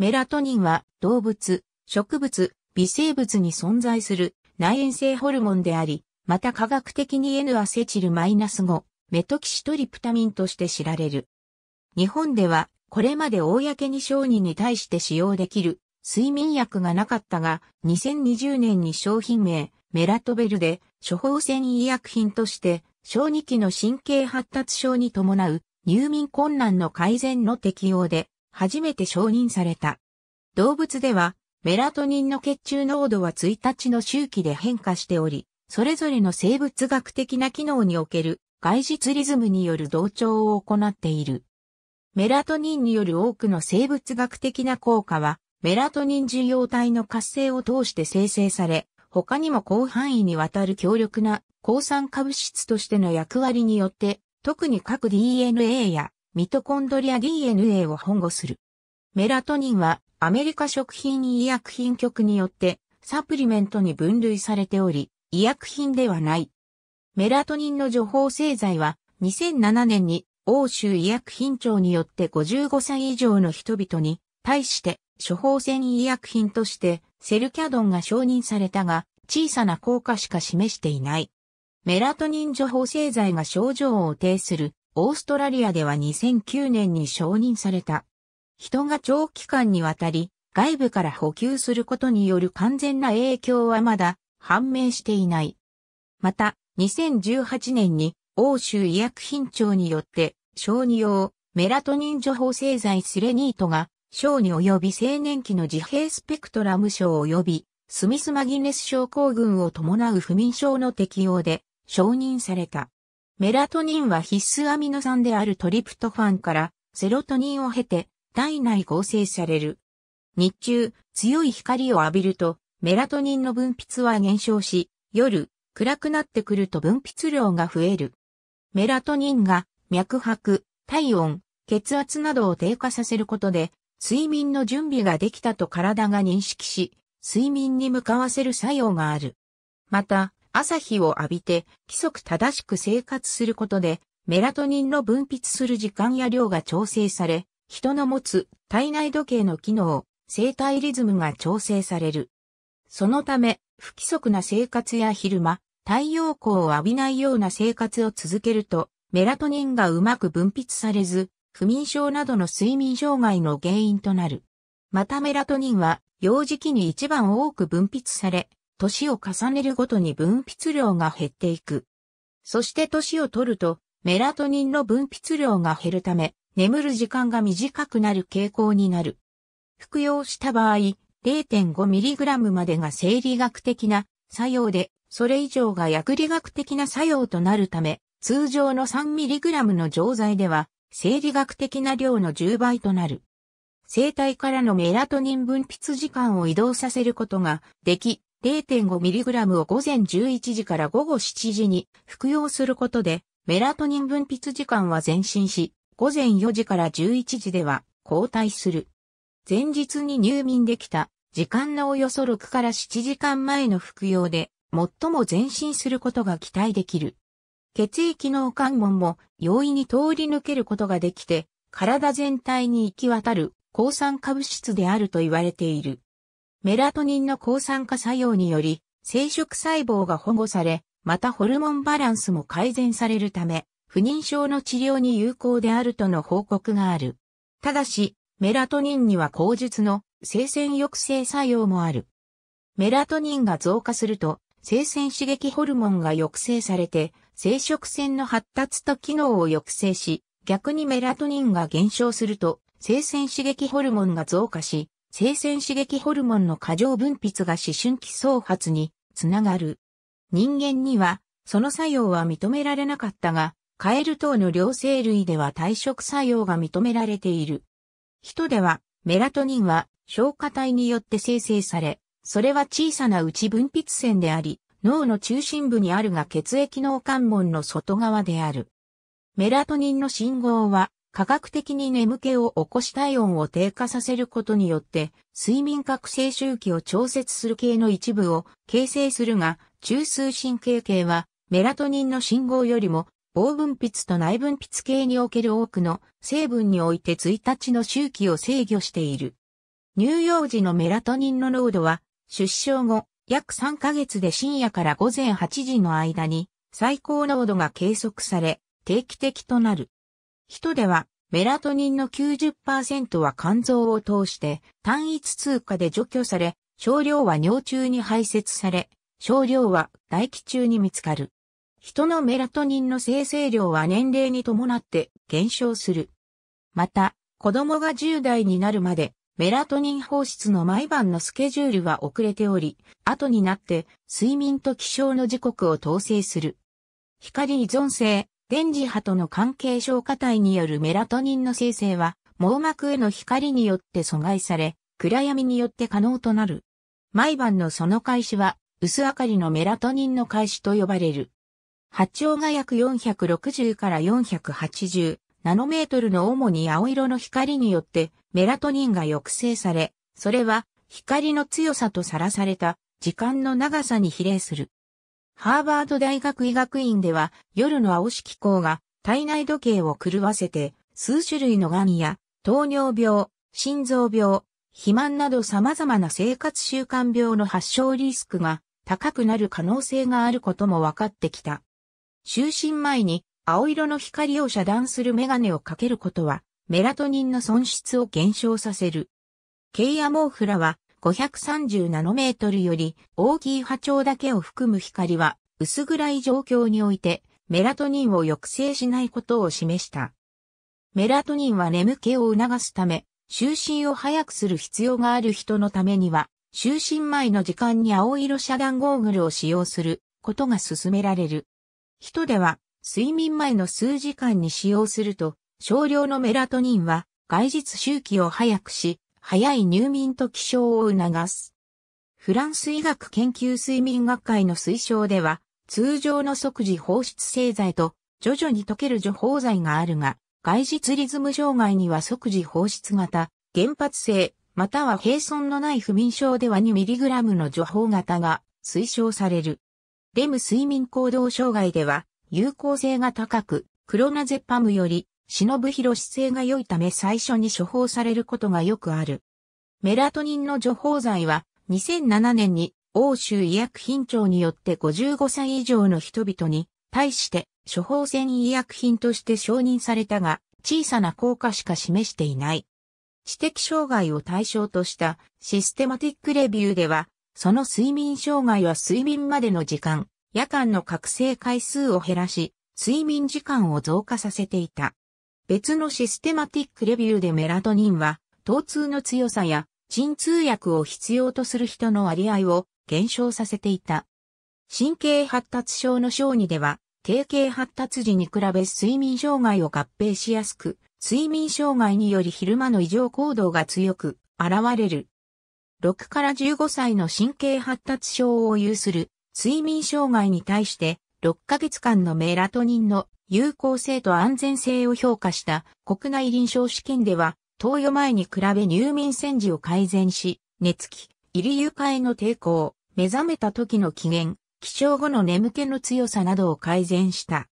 メラトニンは動物、植物、微生物に存在する内縁性ホルモンであり、また科学的に N アセチルマイナス -5 メトキシトリプタミンとして知られる。日本ではこれまで公に商人に対して使用できる睡眠薬がなかったが、2020年に商品名メラトベルで処方箋医薬品として小児期の神経発達症に伴う入眠困難の改善の適用で初めて承認された。動物では、メラトニンの血中濃度は1日の周期で変化しており、それぞれの生物学的な機能における外実リズムによる同調を行っている。メラトニンによる多くの生物学的な効果は、メラトニン受容体の活性を通して生成され、他にも広範囲にわたる強力な抗酸化物質としての役割によって、特に各 DNA やミトコンドリア DNA を保護する。メラトニンはアメリカ食品医薬品局によってサプリメントに分類されており、医薬品ではない。メラトニンの除法製剤は2007年に欧州医薬品庁によって55歳以上の人々に対して処方箋医薬品としてセルキャドンが承認されたが小さな効果しか示していない。メラトニン除法製剤が症状を呈するオーストラリアでは2009年に承認された。人が長期間にわたり外部から補給することによる完全な影響はまだ判明していない。また、2018年に欧州医薬品庁によって小児用メラトニン除法製剤スレニートが小児及び青年期の自閉スペクトラム症及びスミスマギネス症候群を伴う不眠症の適用で承認された。メラトニンは必須アミノ酸であるトリプトファンからセロトニンを経て体内合成される。日中、強い光を浴びると、メラトニンの分泌は減少し、夜、暗くなってくると分泌量が増える。メラトニンが脈拍、体温、血圧などを低下させることで、睡眠の準備ができたと体が認識し、睡眠に向かわせる作用がある。また、朝日を浴びて規則正しく生活することで、メラトニンの分泌する時間や量が調整され、人の持つ体内時計の機能、生体リズムが調整される。そのため、不規則な生活や昼間、太陽光を浴びないような生活を続けると、メラトニンがうまく分泌されず、不眠症などの睡眠障害の原因となる。またメラトニンは、幼児期に一番多く分泌され、年を重ねるごとに分泌量が減っていく。そして年を取ると、メラトニンの分泌量が減るため、眠る時間が短くなる傾向になる。服用した場合、0.5mg までが生理学的な作用で、それ以上が薬理学的な作用となるため、通常の 3mg の錠剤では、生理学的な量の10倍となる。生体からのメラトニン分泌時間を移動させることができ、0.5mg を午前11時から午後7時に服用することで、メラトニン分泌時間は前進し、午前4時から11時では交代する。前日に入眠できた時間のおよそ6から7時間前の服用で、最も前進することが期待できる。血液の関門も容易に通り抜けることができて、体全体に行き渡る抗酸化物質であると言われている。メラトニンの抗酸化作用により、生殖細胞が保護され、またホルモンバランスも改善されるため、不妊症の治療に有効であるとの報告がある。ただし、メラトニンには口述の生鮮抑制作用もある。メラトニンが増加すると、生鮮刺激ホルモンが抑制されて、生殖腺の発達と機能を抑制し、逆にメラトニンが減少すると、生鮮刺激ホルモンが増加し、生鮮刺激ホルモンの過剰分泌が思春期創発につながる。人間には、その作用は認められなかったが、カエル等の両生類では退職作用が認められている。人では、メラトニンは消化体によって生成され、それは小さな内分泌腺であり、脳の中心部にあるが血液脳関門の外側である。メラトニンの信号は科学的に眠気を起こし体温を低下させることによって、睡眠覚醒周期を調節する系の一部を形成するが、中枢神経系は、メラトニンの信号よりも、大分泌と内分泌系における多くの成分において1日の周期を制御している。乳幼児のメラトニンの濃度は、出生後、約3ヶ月で深夜から午前8時の間に、最高濃度が計測され、定期的となる。人では、メラトニンの90%は肝臓を通して単一通過で除去され、少量は尿中に排泄され、少量は唾液中に見つかる。人のメラトニンの生成量は年齢に伴って減少する。また、子供が10代になるまで、メラトニン放出の毎晩のスケジュールは遅れており、後になって睡眠と起床の時刻を統制する。光依存性、電磁波との関係消化体によるメラトニンの生成は、網膜への光によって阻害され、暗闇によって可能となる。毎晩のその開始は、薄明かりのメラトニンの開始と呼ばれる。波長が約460から480ナノメートルの主に青色の光によってメラトニンが抑制され、それは光の強さとさらされた時間の長さに比例する。ハーバード大学医学院では夜の青色光が体内時計を狂わせて数種類の癌や糖尿病、心臓病、肥満など様々な生活習慣病の発症リスクが高くなる可能性があることも分かってきた。就寝前に青色の光を遮断するメガネをかけることはメラトニンの損失を減少させる。ケイアモーフラは530ナノメートルより大きい波長だけを含む光は薄暗い状況においてメラトニンを抑制しないことを示した。メラトニンは眠気を促すため、就寝を早くする必要がある人のためには、就寝前の時間に青色遮断ゴーグルを使用することが勧められる。人では、睡眠前の数時間に使用すると、少量のメラトニンは、外日周期を早くし、早い入眠と起床を促す。フランス医学研究睡眠学会の推奨では、通常の即時放出製剤と徐々に溶ける除放剤があるが、外実リズム障害には即時放出型、原発性、または閉存のない不眠症では 2mg の除放型が推奨される。レム睡眠行動障害では有効性が高く、クロナゼパムより忍ぶ広姿勢が良いため最初に処方されることがよくある。メラトニンの除法剤は2007年に欧州医薬品庁によって55歳以上の人々に対して処方箋医薬品として承認されたが小さな効果しか示していない。知的障害を対象としたシステマティックレビューではその睡眠障害は睡眠までの時間、夜間の覚醒回数を減らし、睡眠時間を増加させていた。別のシステマティックレビューでメラトニンは、疼痛の強さや鎮痛薬を必要とする人の割合を減少させていた。神経発達症の小児では、定型発達時に比べ睡眠障害を合併しやすく、睡眠障害により昼間の異常行動が強く現れる。6から15歳の神経発達症を有する睡眠障害に対して6ヶ月間のメラトニンの有効性と安全性を評価した国内臨床試験では、投与前に比べ入眠戦時を改善し、寝つき、入り床への抵抗、目覚めた時の機嫌、起床後の眠気の強さなどを改善した。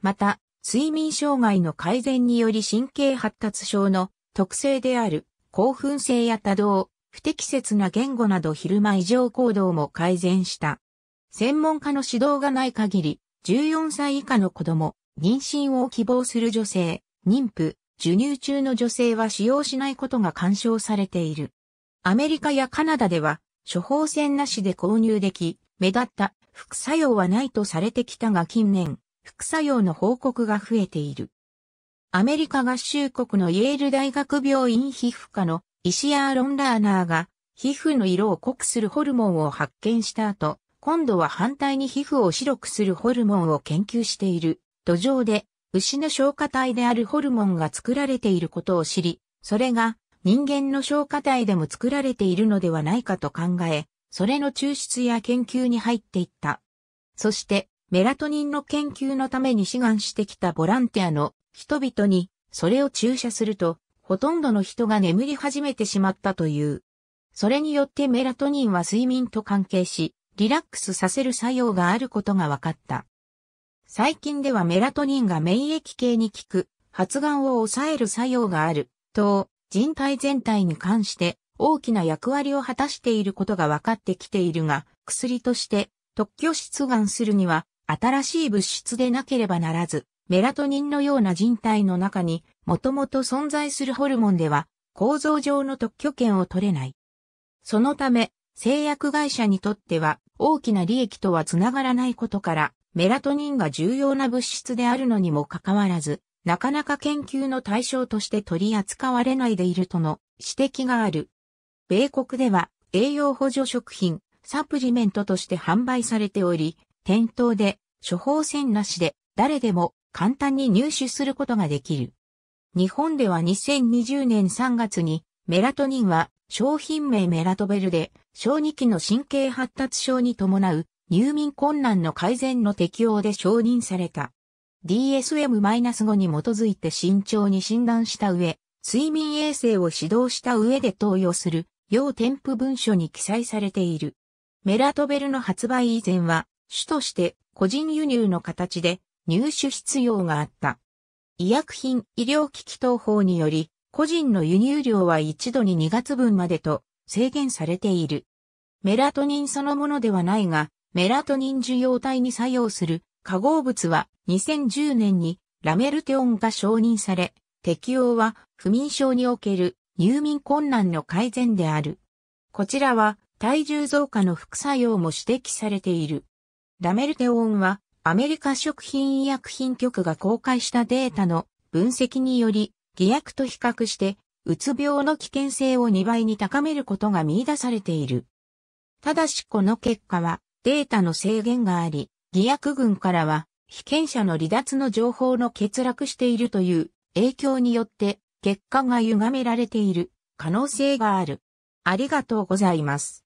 また、睡眠障害の改善により神経発達症の特性である興奮性や多動、不適切な言語など昼間異常行動も改善した。専門家の指導がない限り、14歳以下の子供、妊娠を希望する女性、妊婦、授乳中の女性は使用しないことが干渉されている。アメリカやカナダでは、処方箋なしで購入でき、目立った副作用はないとされてきたが近年、副作用の報告が増えている。アメリカ合衆国のイェール大学病院皮膚科の石シアーロン・ラーナーが皮膚の色を濃くするホルモンを発見した後、今度は反対に皮膚を白くするホルモンを研究している。土壌で牛の消化体であるホルモンが作られていることを知り、それが人間の消化体でも作られているのではないかと考え、それの抽出や研究に入っていった。そして、メラトニンの研究のために志願してきたボランティアの人々にそれを注射すると、ほとんどの人が眠り始めてしまったという。それによってメラトニンは睡眠と関係し、リラックスさせる作用があることが分かった。最近ではメラトニンが免疫系に効く、発がんを抑える作用がある、と、人体全体に関して大きな役割を果たしていることが分かってきているが、薬として特許出願するには新しい物質でなければならず、メラトニンのような人体の中にもともと存在するホルモンでは構造上の特許権を取れない。そのため、製薬会社にとっては大きな利益とはつながらないことから、メラトニンが重要な物質であるのにもかかわらず、なかなか研究の対象として取り扱われないでいるとの指摘がある。米国では栄養補助食品、サプリメントとして販売されており、店頭で処方箋なしで誰でも簡単に入手することができる。日本では2020年3月にメラトニンは商品名メラトベルで小児期の神経発達症に伴う入眠困難の改善の適用で承認された。DSM-5 に基づいて慎重に診断した上、睡眠衛生を指導した上で投与する、要添付文書に記載されている。メラトベルの発売以前は、主として個人輸入の形で入手必要があった。医薬品医療機器等法により、個人の輸入量は一度に2月分までと制限されている。メラトニンそのものではないが、メラトニン受容体に作用する化合物は2010年にラメルテオンが承認され、適用は不眠症における入眠困難の改善である。こちらは体重増加の副作用も指摘されている。ラメルテオンはアメリカ食品医薬品局が公開したデータの分析により、偽薬と比較して、うつ病の危険性を2倍に高めることが見出されている。ただしこの結果は、データの制限があり、偽薬群からは、被験者の離脱の情報の欠落しているという影響によって結果が歪められている可能性がある。ありがとうございます。